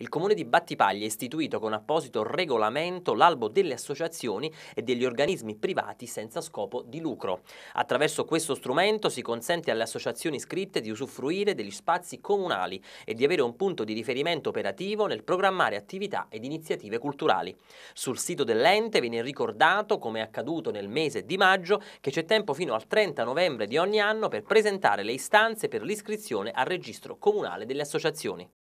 il Comune di Battipaglia ha istituito con apposito regolamento l'albo delle associazioni e degli organismi privati senza scopo di lucro. Attraverso questo strumento si consente alle associazioni iscritte di usufruire degli spazi comunali e di avere un punto di riferimento operativo nel programmare attività ed iniziative culturali. Sul sito dell'ente viene ricordato, come è accaduto nel mese di maggio, che c'è tempo fino al 30 novembre di ogni anno per presentare le istanze per l'iscrizione al registro comunale delle associazioni.